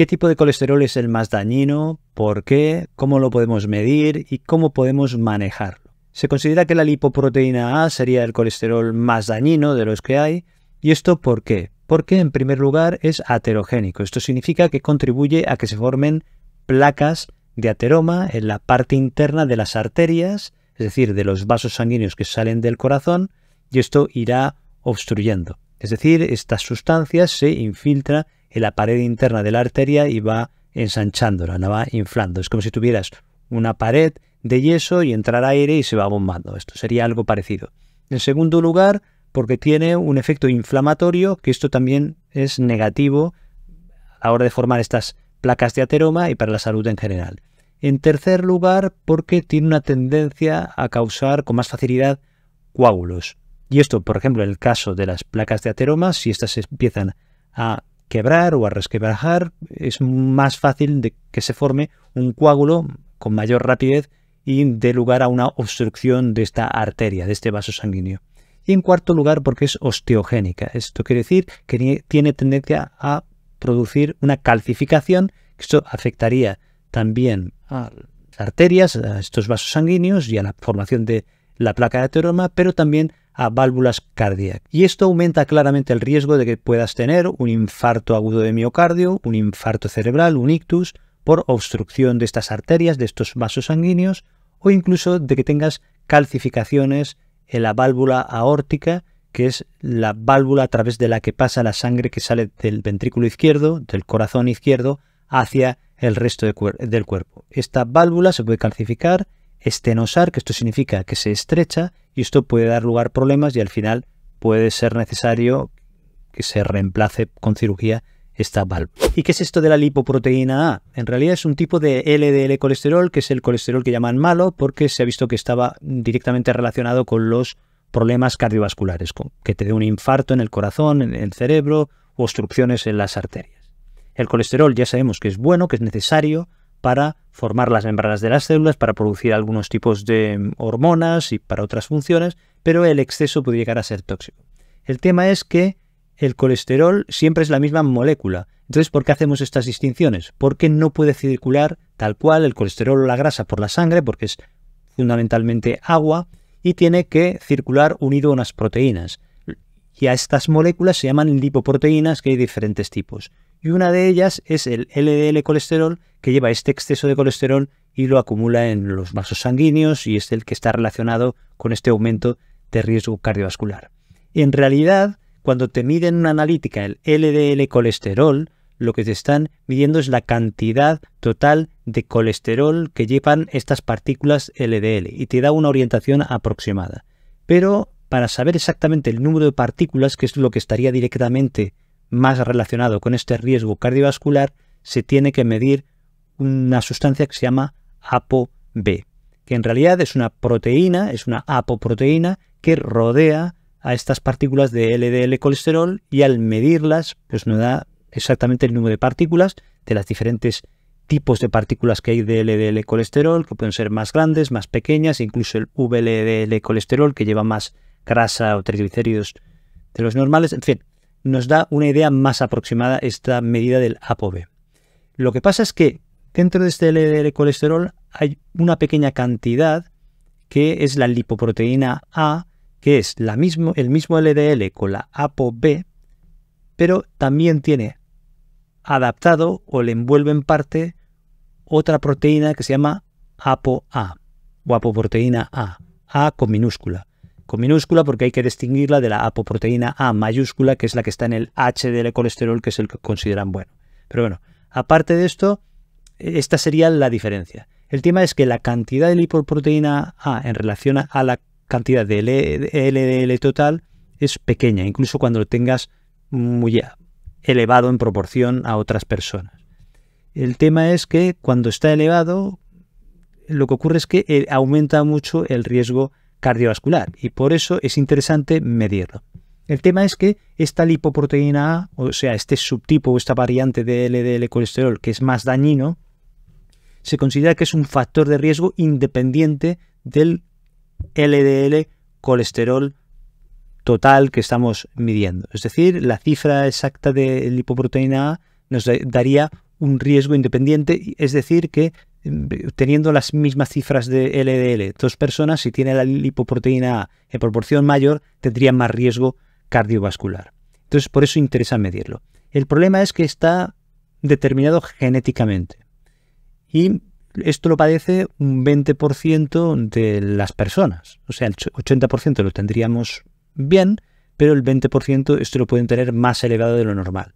¿Qué tipo de colesterol es el más dañino? ¿Por qué? ¿Cómo lo podemos medir? ¿Y cómo podemos manejarlo? Se considera que la lipoproteína A sería el colesterol más dañino de los que hay. ¿Y esto por qué? Porque en primer lugar es aterogénico. Esto significa que contribuye a que se formen placas de ateroma en la parte interna de las arterias, es decir, de los vasos sanguíneos que salen del corazón, y esto irá obstruyendo. Es decir, estas sustancias se infiltran en la pared interna de la arteria y va ensanchándola, la va inflando. Es como si tuvieras una pared de yeso y entrar aire y se va bombando. Esto sería algo parecido. En segundo lugar, porque tiene un efecto inflamatorio, que esto también es negativo a la hora de formar estas placas de ateroma y para la salud en general. En tercer lugar, porque tiene una tendencia a causar con más facilidad coágulos. Y esto, por ejemplo, en el caso de las placas de ateroma, si estas empiezan a quebrar o a resquebrajar, es más fácil de que se forme un coágulo con mayor rapidez y dé lugar a una obstrucción de esta arteria, de este vaso sanguíneo. Y en cuarto lugar, porque es osteogénica. Esto quiere decir que tiene tendencia a producir una calcificación, que esto afectaría también a las arterias, a estos vasos sanguíneos y a la formación de la placa de ateroma, pero también a válvulas cardíacas. Y esto aumenta claramente el riesgo de que puedas tener un infarto agudo de miocardio, un infarto cerebral, un ictus, por obstrucción de estas arterias, de estos vasos sanguíneos, o incluso de que tengas calcificaciones en la válvula aórtica, que es la válvula a través de la que pasa la sangre que sale del ventrículo izquierdo, del corazón izquierdo, hacia el resto del cuerpo. Esta válvula se puede calcificar, estenosar, que esto significa que se estrecha, y esto puede dar lugar a problemas y al final puede ser necesario que se reemplace con cirugía esta válvula. ¿Y qué es esto de la lipoproteína A? En realidad es un tipo de LDL colesterol, que es el colesterol que llaman malo, porque se ha visto que estaba directamente relacionado con los problemas cardiovasculares, con que te dé un infarto en el corazón, en el cerebro, obstrucciones en las arterias. El colesterol ya sabemos que es bueno, que es necesario, para formar las membranas de las células, para producir algunos tipos de mm, hormonas y para otras funciones, pero el exceso puede llegar a ser tóxico. El tema es que el colesterol siempre es la misma molécula. Entonces, ¿por qué hacemos estas distinciones? Porque no puede circular tal cual el colesterol o la grasa por la sangre, porque es fundamentalmente agua, y tiene que circular unido a unas proteínas. Y a estas moléculas se llaman lipoproteínas, que hay diferentes tipos y una de ellas es el LDL colesterol, que lleva este exceso de colesterol y lo acumula en los vasos sanguíneos y es el que está relacionado con este aumento de riesgo cardiovascular. En realidad, cuando te miden una analítica el LDL colesterol, lo que te están midiendo es la cantidad total de colesterol que llevan estas partículas LDL y te da una orientación aproximada. Pero para saber exactamente el número de partículas, que es lo que estaría directamente más relacionado con este riesgo cardiovascular, se tiene que medir una sustancia que se llama ApoB, que en realidad es una proteína, es una apoproteína que rodea a estas partículas de LDL colesterol y al medirlas, pues nos da exactamente el número de partículas de las diferentes tipos de partículas que hay de LDL colesterol, que pueden ser más grandes, más pequeñas, incluso el VLDL colesterol, que lleva más grasa o triglicéridos de los normales. En fin, nos da una idea más aproximada esta medida del ApoB. Lo que pasa es que dentro de este LDL colesterol hay una pequeña cantidad que es la lipoproteína A, que es la mismo, el mismo LDL con la ApoB, pero también tiene adaptado o le envuelve en parte otra proteína que se llama ApoA o apoproteína A, A con minúscula con minúscula porque hay que distinguirla de la apoproteína A mayúscula, que es la que está en el HDL colesterol, que es el que consideran bueno. Pero bueno, aparte de esto, esta sería la diferencia. El tema es que la cantidad de lipoproteína A en relación a la cantidad de LDL total es pequeña, incluso cuando lo tengas muy elevado en proporción a otras personas. El tema es que cuando está elevado, lo que ocurre es que eh, aumenta mucho el riesgo cardiovascular y por eso es interesante medirlo. El tema es que esta lipoproteína A, o sea, este subtipo o esta variante de LDL colesterol que es más dañino, se considera que es un factor de riesgo independiente del LDL colesterol total que estamos midiendo. Es decir, la cifra exacta de lipoproteína A nos daría un riesgo independiente, es decir, que teniendo las mismas cifras de LDL. Dos personas, si tiene la lipoproteína A en proporción mayor, tendrían más riesgo cardiovascular. Entonces, por eso interesa medirlo. El problema es que está determinado genéticamente. Y esto lo padece un 20% de las personas. O sea, el 80% lo tendríamos bien, pero el 20% esto lo pueden tener más elevado de lo normal.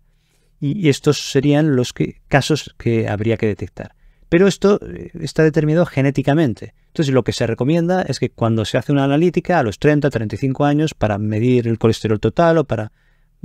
Y estos serían los casos que habría que detectar. Pero esto eh, está determinado genéticamente. Entonces lo que se recomienda es que cuando se hace una analítica a los 30, 35 años para medir el colesterol total o para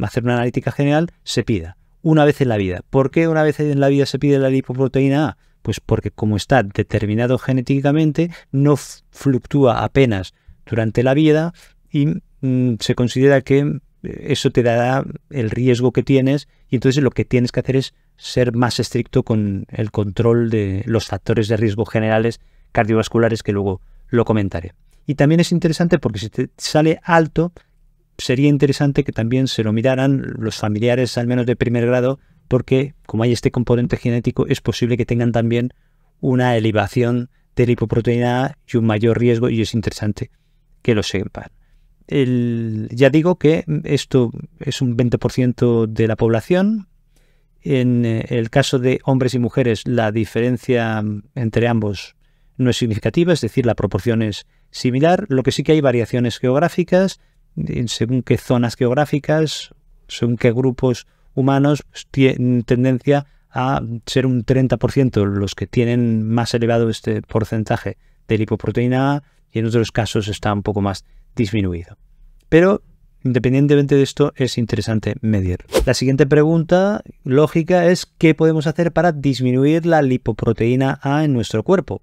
hacer una analítica general, se pida. Una vez en la vida. ¿Por qué una vez en la vida se pide la lipoproteína A? Pues porque como está determinado genéticamente, no fluctúa apenas durante la vida y mm, se considera que eso te dará el riesgo que tienes y entonces lo que tienes que hacer es ser más estricto con el control de los factores de riesgo generales cardiovasculares que luego lo comentaré. Y también es interesante porque si te sale alto, sería interesante que también se lo miraran los familiares al menos de primer grado porque como hay este componente genético es posible que tengan también una elevación de la hipoproteína y un mayor riesgo y es interesante que lo sepan el, ya digo que esto es un 20% de la población. En eh, el caso de hombres y mujeres, la diferencia entre ambos no es significativa, es decir, la proporción es similar. Lo que sí que hay variaciones geográficas, según qué zonas geográficas, según qué grupos humanos tienen tendencia a ser un 30% los que tienen más elevado este porcentaje de lipoproteína A y en otros casos está un poco más disminuido. Pero independientemente de esto, es interesante medir. La siguiente pregunta lógica es qué podemos hacer para disminuir la lipoproteína A en nuestro cuerpo.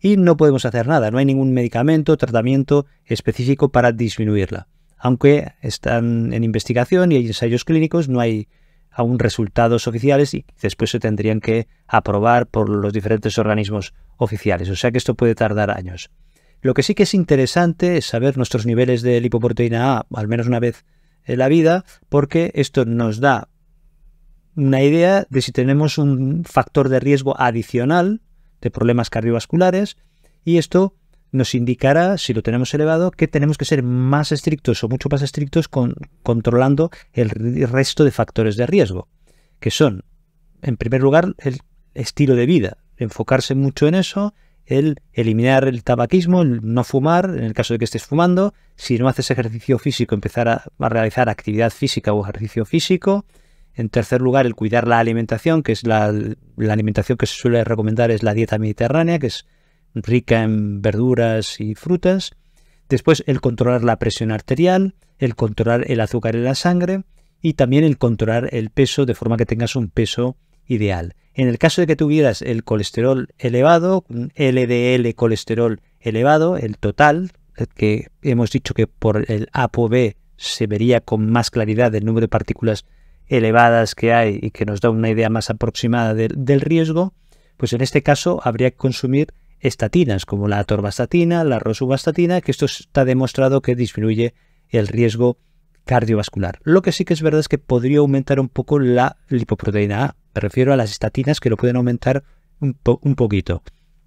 Y no podemos hacer nada, no hay ningún medicamento, tratamiento específico para disminuirla. Aunque están en investigación y hay ensayos clínicos, no hay aún resultados oficiales y después se tendrían que aprobar por los diferentes organismos oficiales. O sea que esto puede tardar años. Lo que sí que es interesante es saber nuestros niveles de lipoproteína A al menos una vez en la vida, porque esto nos da una idea de si tenemos un factor de riesgo adicional de problemas cardiovasculares y esto nos indicará, si lo tenemos elevado, que tenemos que ser más estrictos o mucho más estrictos con, controlando el resto de factores de riesgo, que son, en primer lugar, el estilo de vida, enfocarse mucho en eso, el eliminar el tabaquismo, el no fumar, en el caso de que estés fumando, si no haces ejercicio físico, empezar a, realizar actividad física o ejercicio físico. En tercer lugar, el cuidar la alimentación, que es la alimentación que se suele recomendar es la dieta mediterránea, que es rica en verduras y frutas. Después, el controlar la presión arterial, el controlar el azúcar en la sangre y también el controlar el peso de forma que tengas un peso ideal. En el caso de que tuvieras el colesterol elevado, LDL colesterol elevado, el total, eh, que hemos dicho que por el ApoB se vería con más claridad el número de partículas elevadas que hay y que nos da una idea más aproximada del riesgo, pues en este caso habría que consumir estatinas como la atorvastatina, la rosuvastatina, que esto está demostrado que disminuye el riesgo cardiovascular. Lo que sí que es verdad es que podría aumentar un poco la lipoproteína A. Me refiero a las estatinas que lo pueden aumentar un, poquito.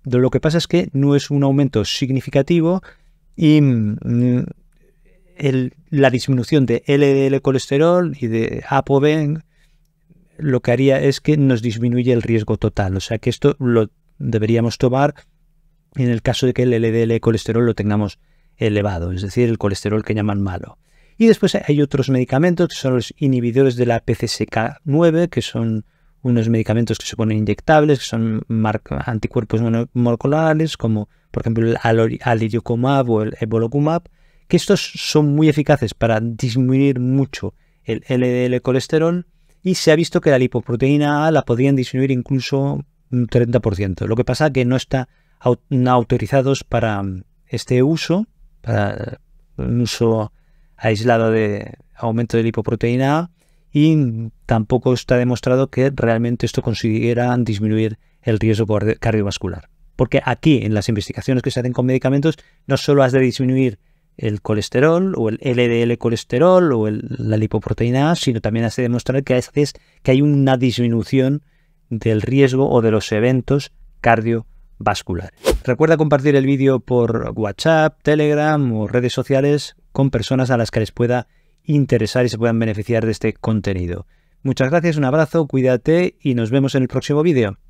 Lo que pasa es que no es un aumento significativo y mm, la disminución de LDL colesterol y de ApoB lo que haría es que nos disminuye el riesgo total. O sea que esto lo deberíamos tomar en el caso de que el LDL colesterol lo tengamos elevado, es decir, el colesterol que llaman malo. Y después hay otros medicamentos que son los inhibidores de la PCSK9, que son unos medicamentos que se ponen inyectables, que son anticuerpos monoclonales, como por ejemplo el alidiocumab o el evolocumab, que estos son muy eficaces para disminuir mucho el LDL colesterol y se ha visto que la lipoproteína A la podrían disminuir incluso un 30%. Lo que pasa es que no están autorizados para este uso, para un uso aislado de aumento de lipoproteína A y tampoco está demostrado que realmente esto consiguiera disminuir el riesgo cardiovascular. Porque aquí, en las investigaciones que se hacen con medicamentos, no solo has de disminuir el colesterol o el LDL colesterol o la lipoproteína A, sino también has de demostrar que, que hay una disminución del riesgo o de los eventos cardiovasculares. Recuerda compartir el vídeo por WhatsApp, Telegram o redes sociales con personas a las que les pueda interesar y se puedan beneficiar de este contenido. Muchas gracias, un abrazo, cuídate y nos vemos en el próximo vídeo.